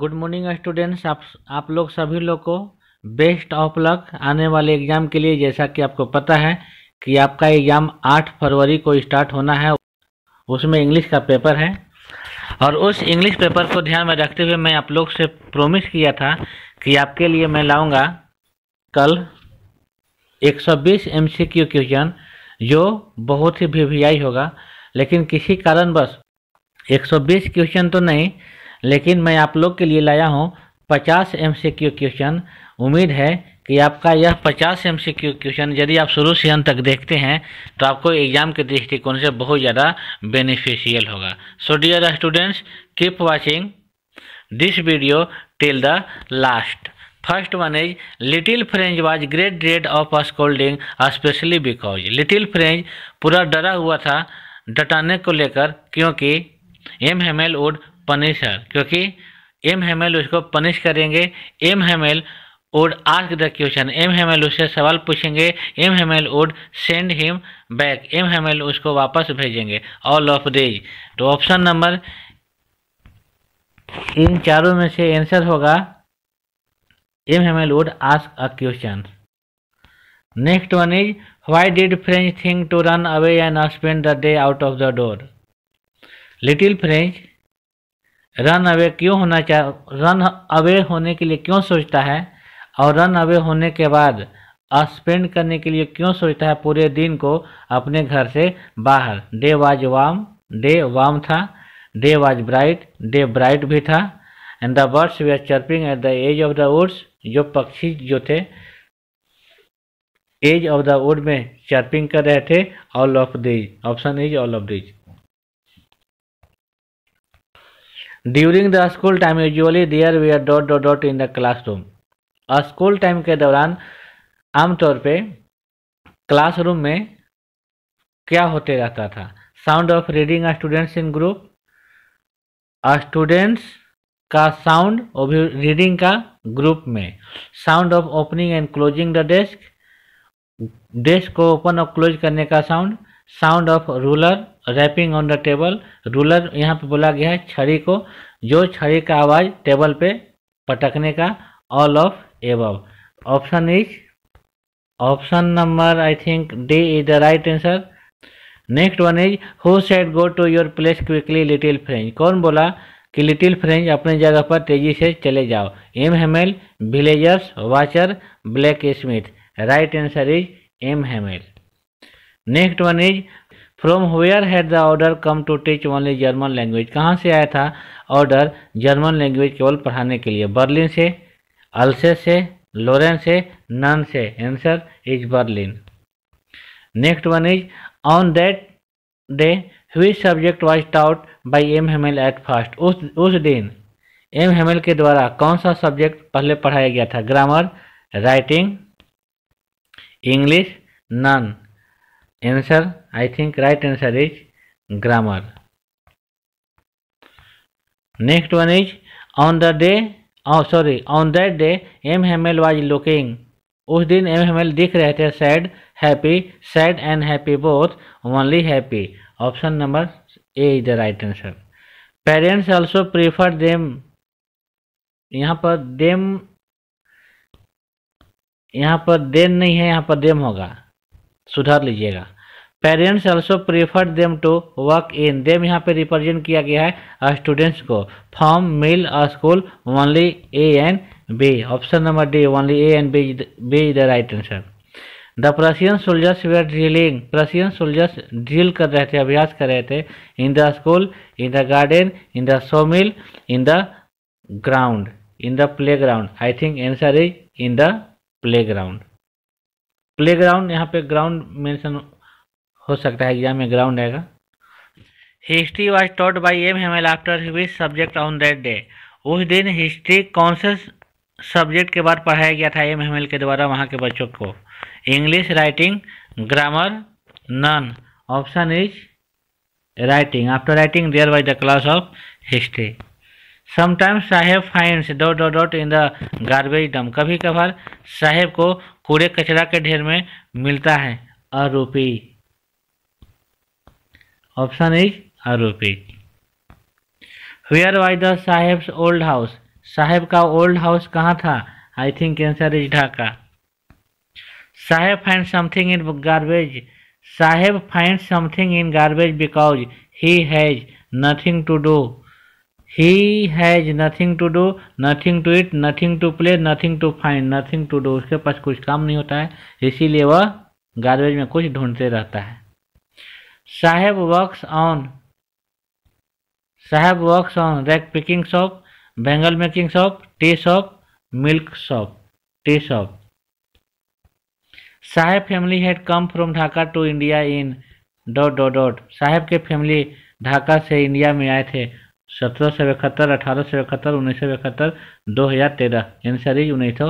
Good morning students आप आप लोग सभी लोग को बेस्ट ऑफ लक आने वाले एग्ज़ाम के लिए जैसा कि आपको पता है कि आपका एग्ज़ाम 8 फरवरी को स्टार्ट होना है उसमें इंग्लिश का पेपर है और उस इंग्लिश पेपर को ध्यान में रखते हुए मैं आप लोग से प्रोमिस किया था कि आपके लिए मैं लाऊंगा कल 120 एमसीक्यू क्वेश्चन जो बहुत ही वी होगा लेकिन किसी कारणवश एक क्वेश्चन तो नहीं लेकिन मैं आप लोग के लिए लाया हूँ पचास एम सी क्यू क्वेश्चन उम्मीद है कि आपका यह पचास एम सी क्यू क्वेश्चन यदि आप शुरू से अंत तक देखते हैं तो आपको एग्जाम के दृष्टिकोण से बहुत ज़्यादा बेनिफिशियल होगा so dear students keep watching this video till the last first one is little French was great dread of a scolding especially because little French पूरा डरा हुआ था डटाने को लेकर क्योंकि एम हेमेल वुड पनिशर क्योंकि एम हेमेल उसको पनिश करेंगे M Hamel would ask the question M Hamel उससे सवाल पूछेंगे M Hamel would send him back M Hamel उसको वापस भेजेंगे ऑल ऑफ डेज तो ऑप्शन नंबर इन चारों में से आंसर होगा M Hamel would ask a question next one is why did French think to run away and spend the day out of the door little French run away क्यों होना चाह run away होने के लिए क्यों सोचता है और रन अवे होने के बाद स्पेंड करने के लिए क्यों सोचता है पूरे दिन को अपने घर से बाहर डे वाज वाम डे वाम था day was bright day bright भी था and the birds were chirping at the edge of the woods जो पक्षी जो थे एज ऑफ द वुड में चर्पिंग कर रहे थे all of these option is all of these during the school time usually there we are dot dot dot in the classroom school time के दौरान आमतौर पे क्लासरूम में क्या होते रहता था sound of reading students in group students का साउंड रीडिंग का ग्रुप में sound of opening and closing the desk desk को ओपन और क्लोज करने का sound sound of ruler rapping on the table ruler यहाँ पे बोला गया है छड़ी को जो छड़ी का आवाज़ टेबल पे पटकने का all of above option is option number I think D is the right answer next one is who said go to your place quickly little French कौन बोला कि लिटिल फ्रेंच अपने जगह पर तेजी से चले जाओ M Hamel villagers watcher blacksmith right answer is M Hamel next one is from where had the order come to teach only German language कहाँ से आया था ऑर्डर जर्मन लैंग्वेज केवल पढ़ाने के लिए बर्लिन से अल्से से लोरेन से नन से answer is Berlin next one is on that day हुई subject was taught by M Hamel at first उस उस दिन एम हेमल के द्वारा कौन सा सब्जेक्ट पहले पढ़ाया गया था grammar writing English none answer I think right answer is grammar next one is on the day oh sorry on that day M Hamel was looking उस दिन एम एल दिख रहे थे sad happy sad and happy both only happy option number A is the right answer parents also prefer them यहाँ पर them यहाँ पर then नहीं है यहाँ पर देम होगा सुधार लीजिएगा parents also prefer them to work in them यहाँ पे रिप्रेजेंट किया गया है स्टूडेंट्स uh, को farm mill school only A and B option number D only A and B B is the right answer the Prussian soldiers were drilling Prussian soldiers drill कर रहे थे अभ्यास कर रहे थे in the school in the garden in the sawmill in the ground in the playground I think answer is in the playground playground यहाँ पे ground mention हो सकता है एग्जाम में ग्राउंड आएगा history was taught by M Hamel after his subject on that day उस दिन history कौन से सब्जेक्ट के बाद पढ़ाया गया था एम हेमल के द्वारा वहाँ के बच्चों को English writing grammar none option is writing after writing there by the class of history sometimes Saheb finds dot dot dot in the garbage dump कभी कभार साहेब को कूड़े कचरा के ढेर में मिलता है आरोपी ऑप्शन इज आरोपी where why the Saheb old house Saheb का ओल्ड हाउस कहाँ था I think answer is Dhaka Saheb find something in garbage Saheb find something in garbage because he has nothing to do he has nothing to do nothing to eat nothing to play nothing to find nothing to do उसके पास कुछ काम नहीं होता है इसीलिए वह garbage में कुछ ढूंढते रहता है Saheb works on Saheb works on rag picking shop bangle making shop tea shop milk shop tea shop Saheb family had come from Dhaka to India in dot dot dot Saheb के फैमिली ढाका से इंडिया में आए थे सत्रह सौ इकहत्तर अठारह सौ इकहत्तर उन्नीस सौ इकहत्तर दो हज़ार तेरह आंसर इज उन्नीस सौ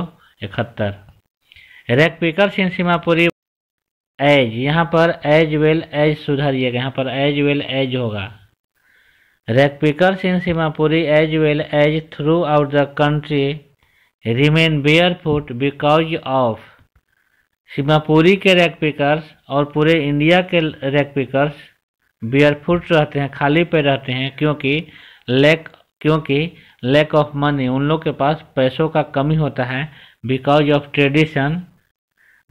इकहत्तर रैक पिकर सीमापुरी एज यहाँ पर एज वेल एज सुधारिएगा यहाँ पर एज वेल एज होगा rag pickers in Seemapuri as well as throughout the country remain barefoot because of Seemapuri के रैक पिकर्स और पूरे इंडिया के रैक पिकर्स बेयर फुट रहते हैं खाली पे रहते हैं क्योंकि लैक क्योंकि लैक ऑफ मनी उन लोग के पास पैसों का कमी होता है because of tradition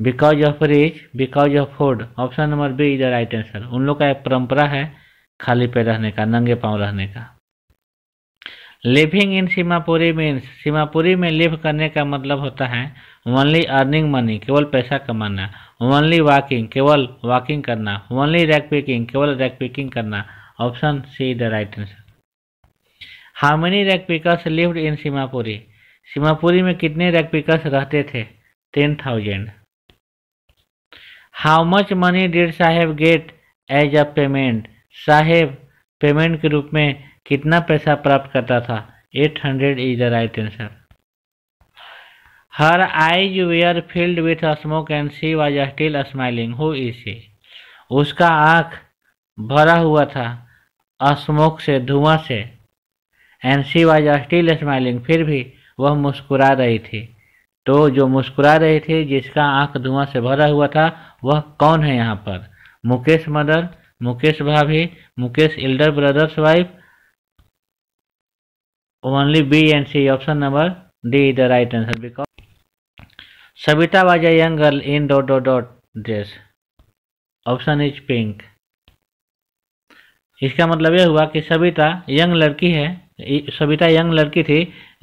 because of rich because of food option number B is the right answer उन लोग का एक परंपरा है खाली पे रहने का नंगे पाँव रहने का living in Seemapuri means Seemapuri में लिव करने का मतलब होता है ओनली अर्निंग मनी केवल पैसा कमाना ओनली वॉकिंग केवल वॉकिंग करना ओनली रैक पिकिंग केवल रैक पिकिंग करना option C the right answer how many rag pickers lived in Seemapuri Seemapuri में कितने रैक पिकर्स रहते थे ten thousand how much money did Saheb get as a payment Saheb payment के रूप में कितना पैसा प्राप्त करता था eight hundred is the right answer her eyes were filled with smoke and she was still smiling who is she उसका आँख भरा हुआ था स्मोक से धुआं से and she was still smiling फिर भी वह मुस्कुरा रही थी तो जो मुस्कुरा रही थी जिसका आंख धुआं से भरा हुआ था वह कौन है यहाँ पर Mukesh mother Mukesh bhabhi Mukesh elder brother's wife only B and C option number D the right answer because Savita was a young girl in dot dot dot dress option is pink इसका मतलब यह हुआ कि सविता यंग लड़की है सविता यंग लड़की थी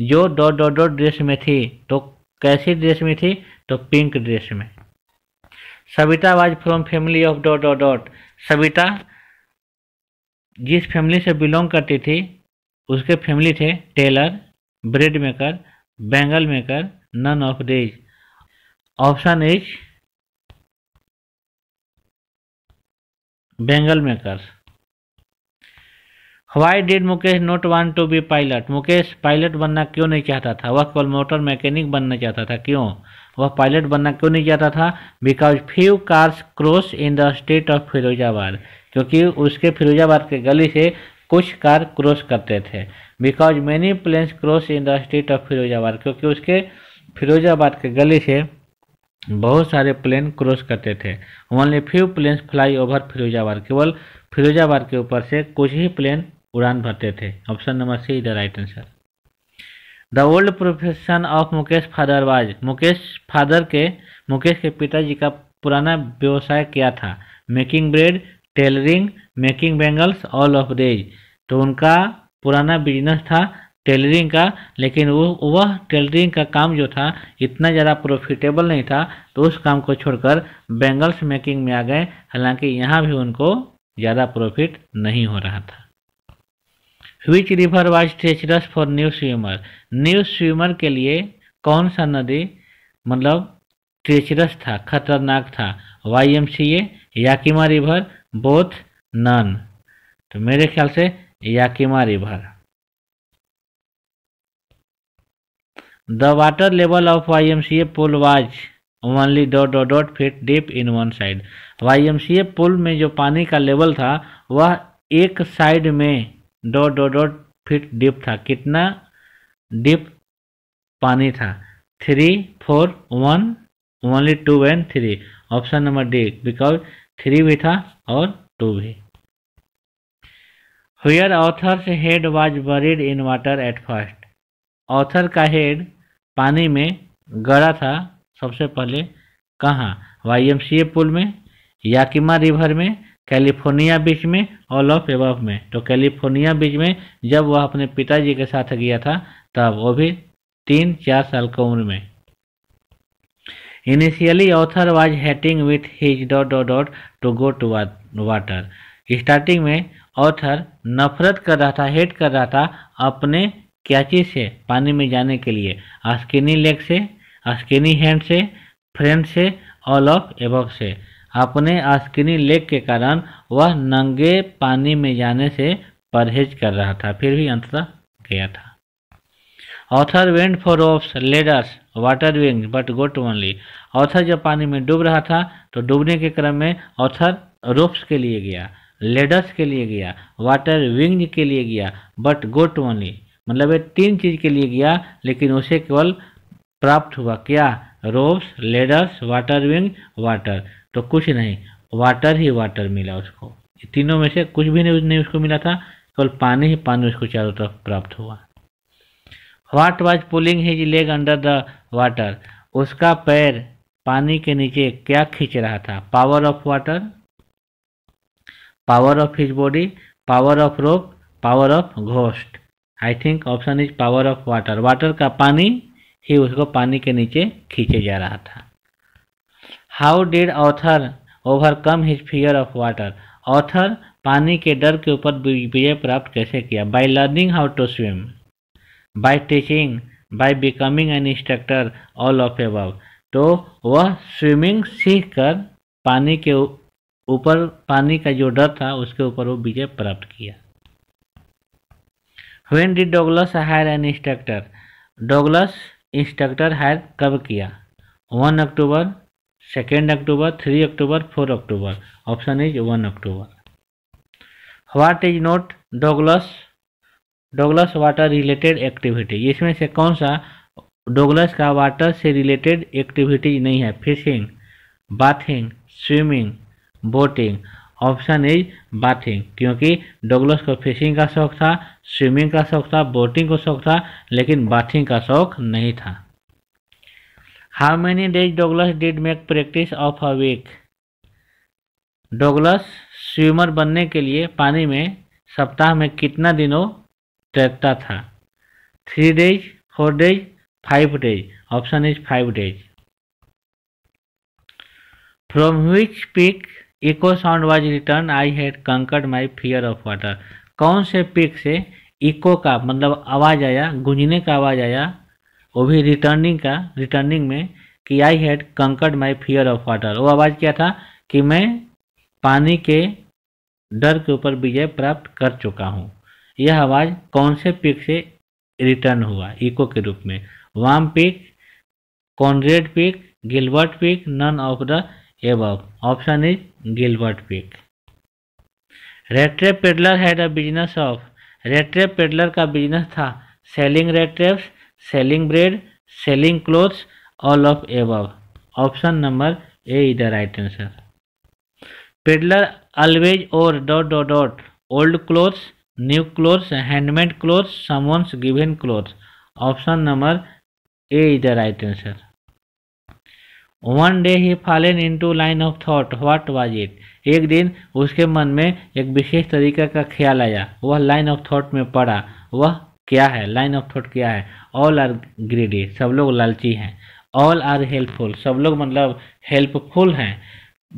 जो डॉट डॉट डॉट ड्रेस में थी तो कैसी ड्रेस में थी तो पिंक ड्रेस में Savita was from family of dot dot dot Savita जिस फैमिली से बिलोंग करती थी उसके फैमिली थे tailor bread maker bangle maker none of these option is bangle maker why did Mukesh not want to be pilot Mukesh pilot बनना क्यों नहीं चाहता था वह केवल मोटर मैकेनिक बनना चाहता था क्यों वह पायलट बनना क्यों नहीं चाहता था because few cars cross in the state of Firozabad क्योंकि उसके फिरोजाबाद के गली से कुछ कार क्रॉस करते थे because many planes cross in the state of Firozabad क्योंकि उसके फिरोजाबाद के गली से बहुत सारे प्लेन क्रॉस करते थे only few planes fly over Firozabad केवल फिरोजाबाद के ऊपर से कुछ ही प्लेन उड़ान भरते थे option number C the right answer the old profession of Mukesh father was Mukesh father के मुकेश के पिताजी का पुराना व्यवसाय क्या था making bread tailoring making bangles all of these तो उनका पुराना बिजनेस था टेलरिंग का लेकिन वो वह टेलरिंग का काम जो था इतना ज़्यादा प्रॉफिटेबल नहीं था तो उस काम को छोड़कर बेंगल्स मेकिंग में आ गए हालांकि यहाँ भी उनको ज़्यादा प्रॉफिट नहीं हो रहा था which river was treacherous for new swimmer new swimmer के लिए कौन सा नदी मतलब ट्रेचरस था खतरनाक था Y M C A Yakima river both none तो मेरे ख्याल से Yakima river the water level of Y M C A pool was only dot dot dot feet deep in one side Y M C A pool में जो पानी का level था वह एक साइड में dot dot dot feet deep था कितना डीप पानी था three four one only two and three option number D because three भी था और टू भी where author's head was buried in water at first author का हेड पानी में गड़ा था सबसे पहले कहाँ Y M C A pool में याकिमा रिवर में कैलिफोर्निया बीच में ऑल ऑफ एबव में तो कैलिफोर्निया बीच में जब वह अपने पिताजी के साथ गया था तब वो भी तीन चार साल की उम्र में initially author was hating with his dot dot dot to go to water starting में ऑथर नफरत कर रहा था हेट कर रहा था अपने कैची से पानी में जाने के लिए स्किनी लेग से स्किनी हैंड से फ्रेंड से ऑल ऑफ एबव से अपने आस्किनी लेग के कारण वह नंगे पानी में जाने से परहेज कर रहा था फिर भी अंततः गया था ऑथर वेंट फॉर ऑफ्स ladders water wing but got only author जब पानी में डूब रहा था तो डूबने के क्रम में ऑथर रोप्स के लिए गया लेडर्स के लिए गया वाटर विंग के लिए गया बट गोट ओनली मतलब ये तीन चीज़ के लिए गया लेकिन उसे केवल प्राप्त हुआ क्या ropes ladders water wing water तो कुछ नहीं वाटर ही वाटर मिला उसको तीनों में से कुछ भी नहीं उसको मिला था केवल पानी ही पानी उसको चारों तरफ प्राप्त हुआ what was pulling his leg under the water उसका पैर पानी के नीचे क्या खींच रहा था power of water power of his body power of rope power of ghost I think option is power of water water का पानी ही उसको पानी के नीचे खींचे जा रहा था how did author overcome his fear of water author पानी के डर के ऊपर विजय प्राप्त कैसे किया by learning how to swim by teaching by becoming an instructor all of above तो वह स्विमिंग सीख कर पानी के ऊपर पानी का जो डर था उसके ऊपर वो विजय प्राप्त किया when did Douglas hire an instructor Douglas instructor hire कब किया one October second October three October four October option is one October what is not Douglas Douglas water related activity इसमें से कौन सा डोगलस का वाटर से related activities नहीं है fishing bathing swimming boating option is bathing क्योंकि Douglas को फिशिंग का शौक था स्विमिंग का शौक था बोटिंग का शौक था लेकिन बाथिंग का शौक नहीं था how many days Douglas did make practice of a week Douglas swimmer बनने के लिए पानी में सप्ताह में कितना दिनों तैरता था three days four days five days option is five days from which peak echo sound was return I had conquered my fear of water कौन से पिक से इको का मतलब आवाज़ आया गुंजने का आवाज़ आया वो भी रिटर्निंग का रिटर्निंग में कि I had conquered my fear of water वो आवाज़ क्या था कि मैं पानी के डर के ऊपर विजय प्राप्त कर चुका हूँ यह आवाज़ कौन से पिक से रिटर्न हुआ इको के रूप में वाम pick Conrad pick गिलवर्ट pick none of the above option is गिलवर्ट pick रेट्रेप peddler had a business of रेट्रेप peddler का बिजनेस था selling रेट्रेप्स selling bread selling clothes all of above option number ए इधर right answer peddler always और dot dot dot old clothes new clothes handmade clothes someone's given clothes option number ए इधर right answer one day he fallen in to line of thought what was it एक दिन उसके मन में एक विशेष तरीके का ख्याल आया वह लाइन ऑफ थॉट में पड़ा वह क्या है लाइन ऑफ थॉट क्या है ऑल आर ग्रीडी सब लोग लालची हैं ऑल आर हेल्पफुल सब लोग मतलब हेल्पफुल हैं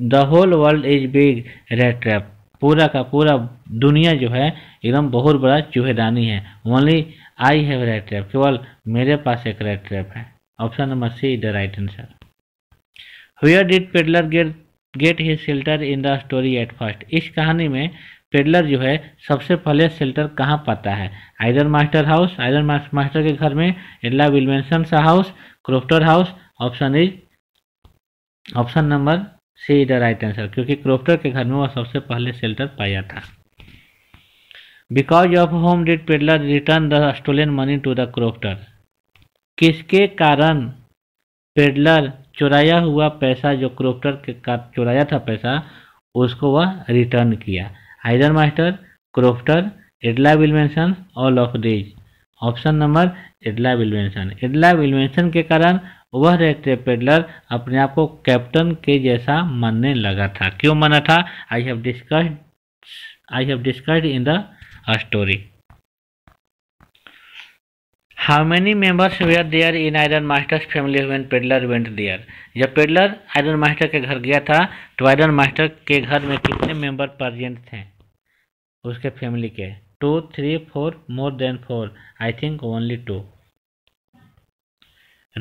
the whole world is big rat trap पूरा का पूरा दुनिया जो है एकदम बहुत बड़ा चूहेदानी है only I have rat trap केवल मेरे पास एक रेड ट्रैप है option number C is the right answer where did peddler get get his shelter in the story at first इस कहानी में पेडलर जो है सबसे पहले शेल्टर कहाँ पाता है आइडर मास्टर हाउस आइडर मास्टर के घर में एडला विलमेंसन house crofter house option is option number सी इधर राइट आंसर क्योंकि क्रोफ्टर के घर में वह सबसे पहले शेल्टर पाया था because of whom did peddler return the stolen money to the crofter किसके कारण पेडलर चुराया हुआ पैसा जो क्रोफ्टर के का चुराया था पैसा उसको वह रिटर्न किया हाइजर मास्टर क्रोफ्टर एडला विलवेंसन और लॉफरेज ऑप्शन नंबर एडला विलवेंसन एडला विलवेंसन के कारण वह रेक्टेपेडलर अपने आप को कैप्टन के जैसा मानने लगा था क्यों माना था I have discussed I have discussed in the story how many members were there in iron master's family when peddler went there जब पेडलर आयरन मास्टर के घर गया था तो आयरन मास्टर के घर में कितने मेंबर प्रजेंट थे उसके फैमिली के two three four more than four I think only two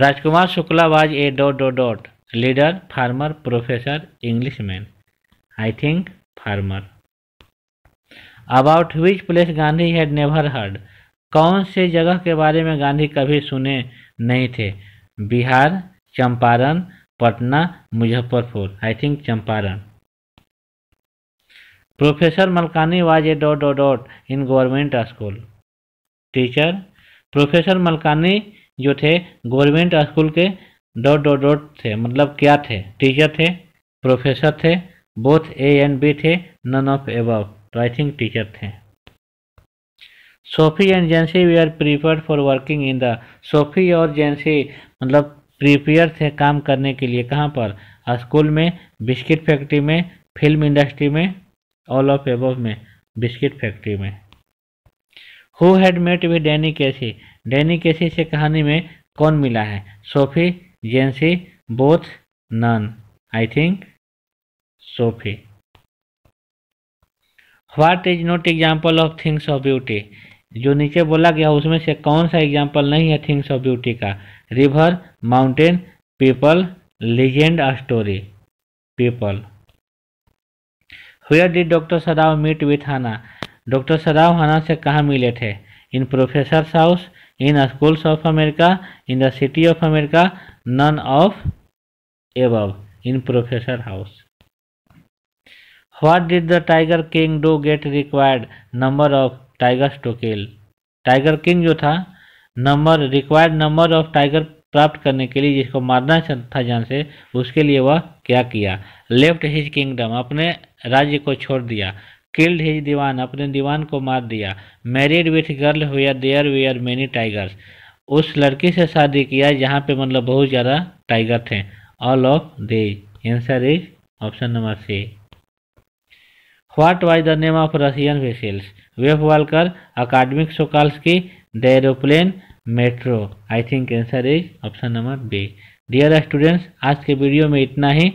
Rajkumar Shukla was a dot dot dot leader farmer professor English man I think farmer about which place Gandhi had never heard कौन से जगह के बारे में गांधी कभी सुने नहीं थे Bihar Champaran Patna Muzaffarpur I think Champaran professor Malkani was a dot dot dot in government school teacher professor Malkani जो थे गवर्नमेंट स्कूल के डॉट डॉट डॉट थे मतलब क्या थे टीचर थे प्रोफेसर थे बोथ ए एंड बी थे नन ऑफ एब तो आई थिंक टीचर थे Sophie and Jansie we are preferred for working in the Sophie और जेंसी मतलब प्रीपेयर थे काम करने के लिए कहाँ पर स्कूल में बिस्किट फैक्ट्री में फिल्म इंडस्ट्री में ऑल ऑफ एबव में बिस्किट फैक्ट्री में who had met with Danny Casey Danny Casey से कहानी में कौन मिला है Sophie Jansie both none I think Sophie what is not example of things of beauty जो नीचे बोला गया उसमें से कौन सा एग्जाम्पल नहीं है थिंग्स ऑफ ब्यूटी का river mountain people legend story people हुआ did doctor Sadao meet with Hana doctor Sadao Hana से कहाँ मिले थे in professor house in schools of America in the city of America none of above in professor house what did the tiger king do get required number of tigers to kill? Tiger जो था number required number of tiger प्राप्त करने के लिए जिसको मारना था जान से उसके लिए वह क्या किया लेफ्ट हिज किंगडम अपने राज्य को छोड़ दिया किल्ड हिज दीवान अपने दीवान को मार दिया मैरिड विथ गर्ल हुआ देयर आर मैनी टाइगर्स उस लड़की से शादी किया जहाँ पे मतलब बहुत ज़्यादा टाइगर थे all of the answer is option number C what was the name of Russian vessels wave walker academic Shokalskiy की the aeroplane metro I think answer is option number B dear students आज के video में इतना ही